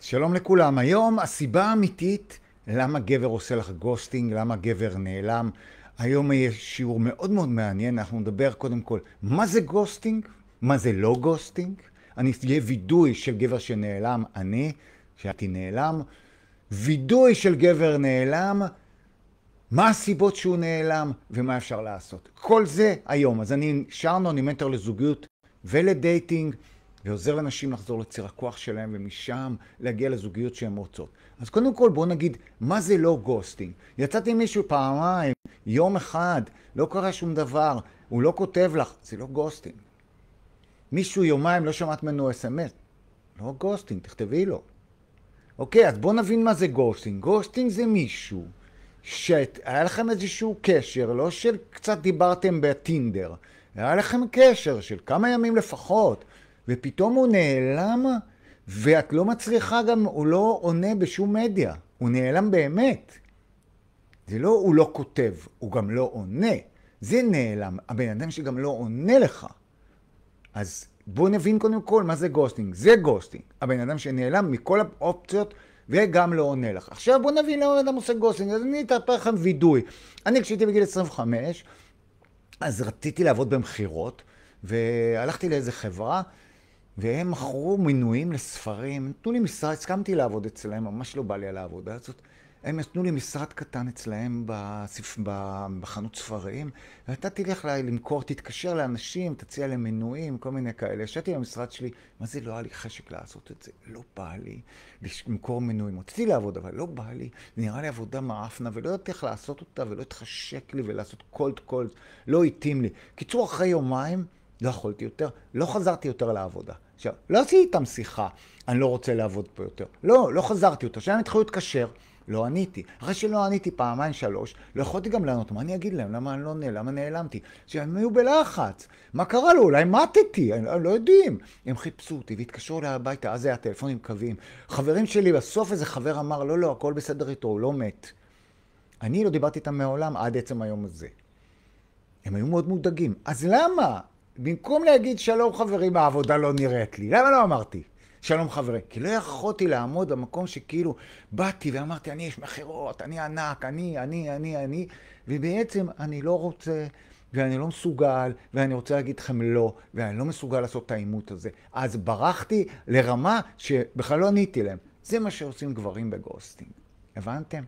שלום לכולם. היום הסיבה האמיתית למה גבר עושה לך גוסטינג, למה גבר נעלם. היום יש שיעור מאוד מאוד מעניין, אנחנו נדבר קודם כל מה זה גוסטינג, מה זה לא גוסטינג. אני אהיה וידוי של גבר שנעלם, אני, שהייתי נעלם. וידוי של גבר נעלם, מה הסיבות שהוא נעלם ומה אפשר לעשות. כל זה היום. אז אני שרנו, אני מנטר לזוגיות ולדייטינג. ועוזר לנשים לחזור לציר הכוח שלהם ומשם להגיע לזוגיות שהן רוצות. אז קודם כל בואו נגיד, מה זה לא גוסטינג? יצאתי עם מישהו פעמיים, יום אחד, לא קרה שום דבר, הוא לא כותב לך, זה לא גוסטינג. מישהו יומיים לא שמעת ממנו אס.אם.אס, לא גוסטינג, תכתבי לו. אוקיי, אז בואו נבין מה זה גוסטינג. גוסטינג זה מישהו שהיה לכם איזשהו קשר, לא של קצת דיברתם בטינדר, היה לכם קשר של כמה ימים לפחות. ופתאום הוא נעלם, ואת לא מצליחה גם, הוא לא עונה בשום מדיה. הוא נעלם באמת. זה לא הוא לא כותב, הוא גם לא עונה. זה נעלם, הבן אדם שגם לא עונה לך. אז בואו נבין קודם כל מה זה גוסטינג. זה גוסטינג. הבן אדם שנעלם מכל האופציות וגם לא עונה לך. עכשיו בוא נבין למה אדם עושה גוסינג, אז אני אתאפר לכם וידוי. אני כשהייתי בגיל 25, אז רציתי לעבוד במכירות, והלכתי לאיזה חברה, והם מכרו מינויים לספרים, נתנו לי משרד, הסכמתי לעבוד אצלהם, ממש לא בא לי על העבודה הזאת. הם נתנו לי משרד קטן אצלהם בספ... בחנות ספרים, ואתה תלך לה, למכור, תתקשר לאנשים, תציע להם מנויים, כל מיני כאלה. ישבתי במשרד שלי, מה זה לא היה לי חשק לעשות את זה? לא בא לי למכור מנויים. רציתי לעבוד, אבל לא בא לי. זה נראה לי עבודה מעפנה, ולא ידעתי איך לעשות אותה, ולא התחשק לי, ולעשות קולד קולד, לא התאים לי. קיצור, אחרי יומיים, לא יכולתי יותר, לא חזרתי יותר לעבודה. עכשיו, לא עשיתי איתם שיחה, אני לא רוצה לעבוד פה יותר. לא, לא חזרתי יותר. כשהם התחילו להתקשר, לא עניתי. אחרי שלא עניתי פעמיים שלוש, לא יכולתי גם לענות. מה אני אגיד להם? למה אני לא עונה? למה נעלמתי? שהם היו בלחץ. מה קרה לו? אולי מתתי, הם לא, לא יודעים. הם חיפשו אותי והתקשרו אליי הביתה, אז היה טלפונים קווים. חברים שלי, בסוף איזה חבר אמר, לא, לא, הכל בסדר איתו, הוא לא מת. אני לא דיברתי איתם מעולם עד עצם היום הזה. הם היו מאוד מודאגים. אז למה? במקום להגיד, שלום חברים, העבודה לא נראית לי. למה לא אמרתי? שלום חברים. כי לא יכולתי לעמוד במקום שכאילו באתי ואמרתי, אני איש מכירות, אני ענק, אני, אני, אני, אני, ובעצם אני לא רוצה, ואני לא מסוגל, ואני רוצה להגיד לכם לא, ואני לא מסוגל לעשות את העימות הזה. אז ברחתי לרמה שבכלל לא עניתי להם. זה מה שעושים גברים בגוסטינג. הבנתם?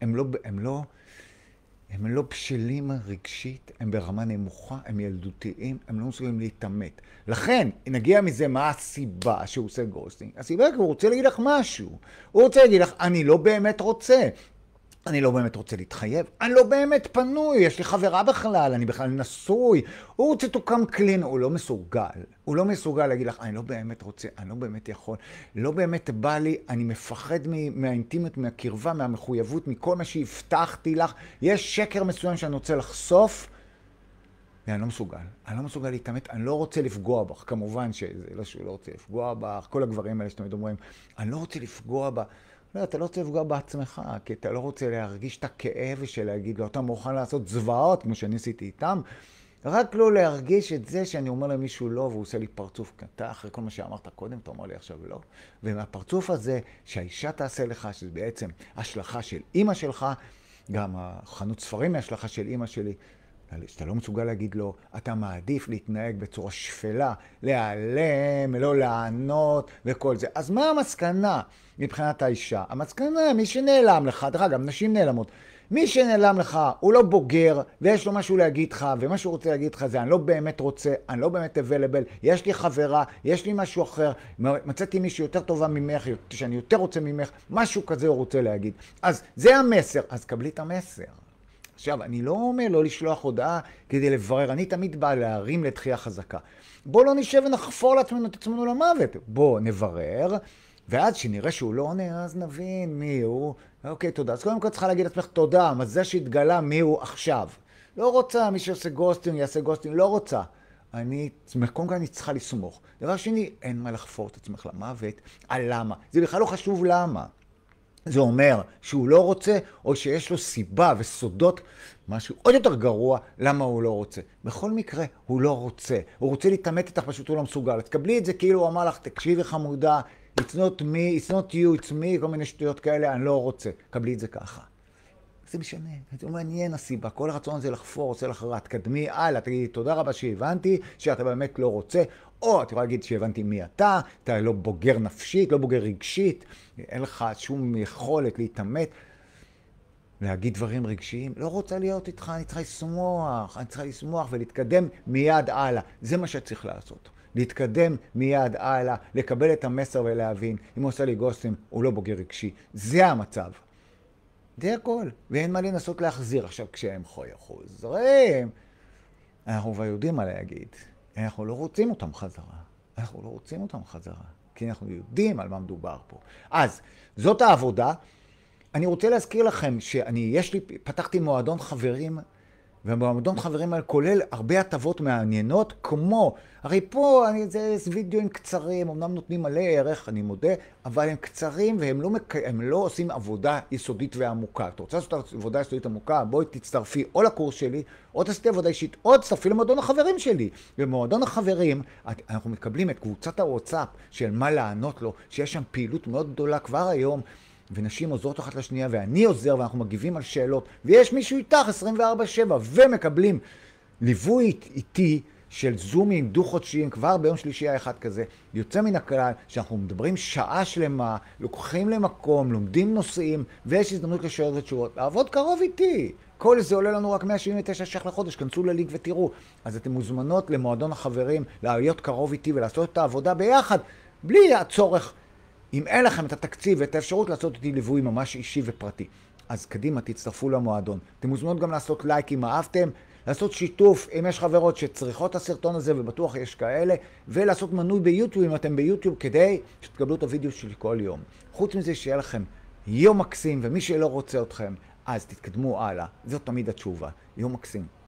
הם לא, הם לא הם לא בשלים רגשית, הם ברמה נמוכה, הם ילדותיים, הם לא מסוגלים להתעמת. לכן, נגיע מזה מה הסיבה שהוא עושה גוסטינג. הסיבה היא כי הוא רוצה להגיד לך משהו. הוא רוצה להגיד לך, אני לא באמת רוצה. אני לא באמת רוצה להתחייב, אני לא באמת פנוי, יש לי חברה בכלל, אני בכלל נשוי, הוא רוצה תוקם קלין, הוא לא מסוגל. הוא לא מסוגל להגיד לך, אני לא באמת רוצה, אני לא באמת יכול, לא באמת בא לי, אני מפחד מהאינטימיות, מהקרבה, מהמחויבות, מכל מה שהבטחתי לך. יש שקר מסוים שאני רוצה לחשוף, ואני לא מסוגל. אני לא מסוגל להתעמת, אני לא רוצה לפגוע בך. כמובן שזה לא שהוא לא רוצה לפגוע בך, כל הגברים האלה שתמיד אומרים, אני לא רוצה לפגוע בך. לא, אתה לא רוצה לפגוע בעצמך, כי אתה לא רוצה להרגיש את הכאב של להגיד לו, אתה מוכן לעשות זוועות, כמו שאני עשיתי איתם, רק לא להרגיש את זה שאני אומר למישהו לא, והוא עושה לי פרצוף. קטן, אחרי כל מה שאמרת קודם, אתה אומר לי עכשיו לא. ומהפרצוף הזה, שהאישה תעשה לך, שזה בעצם השלכה של אימא שלך, גם החנות ספרים היא השלכה של אימא שלי, שאתה לא מסוגל להגיד לו, אתה מעדיף להתנהג בצורה שפלה, להיעלם, לא לענות וכל זה. אז מה המסקנה מבחינת האישה? המסקנה, מי שנעלם לך, דרך אגב, נשים נעלמות. מי שנעלם לך הוא לא בוגר ויש לו משהו להגיד לך ומה שהוא רוצה להגיד לך זה אני לא באמת רוצה, אני לא באמת available, יש לי חברה, יש לי משהו אחר, מצאתי מישהי יותר טובה ממך, שאני יותר רוצה ממך, משהו כזה הוא רוצה להגיד. אז זה המסר, אז קבלי את המסר. עכשיו, אני לא אומר לא לשלוח הודעה כדי לברר, אני תמיד בא להרים לתחייה חזקה. בואו לא נשב ונחפור לעצמנו את עצמנו למוות. בואו נברר, ואז שנראה שהוא לא עונה, אז נבין מי הוא. אוקיי, תודה. אז קודם כל צריכה להגיד לעצמך תודה, מזל שהתגלה מי הוא עכשיו. לא רוצה, מי שעושה גוסטים יעשה גוסטים, לא רוצה. אני, קודם כל אני צריכה לסמוך. דבר שני, אין מה לחפור את עצמך למוות, על למה. זה בכלל לא חשוב למה. זה אומר שהוא לא רוצה, או שיש לו סיבה וסודות, משהו עוד יותר גרוע, למה הוא לא רוצה. בכל מקרה, הוא לא רוצה. הוא רוצה להתעמת איתך, פשוט הוא לא מסוגל. אז קבלי את זה כאילו הוא אמר לך, תקשיבי חמודה, it's not me, it's not you, it's me, כל מיני שטויות כאלה, אני לא רוצה. קבלי את זה ככה. זה משנה, זה מעניין הסיבה, כל הרצון הזה לחפור, רוצה רע, תקדמי הלאה, תגידי תודה רבה שהבנתי שאתה באמת לא רוצה, או את יכולה להגיד שהבנתי מי אתה, אתה לא בוגר נפשית, לא בוגר רגשית, אין לך שום יכולת להתעמת, להגיד דברים רגשיים, לא רוצה להיות איתך, אני צריכה לשמוח, אני צריכה לשמוח ולהתקדם מיד הלאה, זה מה שצריך לעשות. להתקדם מיד הלאה, לקבל את המסר ולהבין, אם הוא עושה לי גוסם, הוא לא בוגר רגשי. זה המצב. זה הכל, ואין מה לנסות להחזיר. עכשיו, כשהם חוזרים, אנחנו כבר יודעים מה להגיד. אנחנו לא רוצים אותם חזרה. אנחנו לא רוצים אותם חזרה, כי אנחנו יודעים על מה מדובר פה. אז, זאת העבודה. אני רוצה להזכיר לכם שאני, יש לי, פתחתי מועדון חברים ובמועדון חברים האלה כולל הרבה הטבות מעניינות, כמו, הרי פה אני, זה וידאוים קצרים, אמנם נותנים מלא ערך, אני מודה, אבל הם קצרים והם לא, מק... לא עושים עבודה יסודית ועמוקה. אתה רוצה לעשות עבודה יסודית עמוקה? בואי תצטרפי או לקורס שלי, או תעשי עבודה אישית, או תצטרפי למועדון החברים שלי. במועדון החברים, אנחנו מקבלים את קבוצת הוואטסאפ של מה לענות לו, שיש שם פעילות מאוד גדולה כבר היום. ונשים עוזרות אחת לשנייה, ואני עוזר, ואנחנו מגיבים על שאלות, ויש מישהו איתך 24-7, ומקבלים ליווי איתי של זומים דו-חודשיים, כבר ביום שלישי היה אחד כזה, יוצא מן הכלל, שאנחנו מדברים שעה שלמה, לוקחים למקום, לומדים נושאים, ויש הזדמנות לשאלות ותשובות. לעבוד קרוב איתי. כל זה עולה לנו רק 179 ש"ח לחודש, כנסו לליג ותראו. אז אתן מוזמנות למועדון החברים, להיות קרוב איתי ולעשות את העבודה ביחד, בלי הצורך אם אין לכם את התקציב ואת האפשרות לעשות איתי ליווי ממש אישי ופרטי. אז קדימה, תצטרפו למועדון. אתם מוזמנות גם לעשות לייק אם אהבתם, לעשות שיתוף אם יש חברות שצריכות את הסרטון הזה, ובטוח יש כאלה, ולעשות מנוי ביוטיוב אם אתם ביוטיוב, כדי שתקבלו את הוידאו שלי כל יום. חוץ מזה שיהיה לכם יום מקסים, ומי שלא רוצה אתכם, אז תתקדמו הלאה. זאת תמיד התשובה, יום מקסים.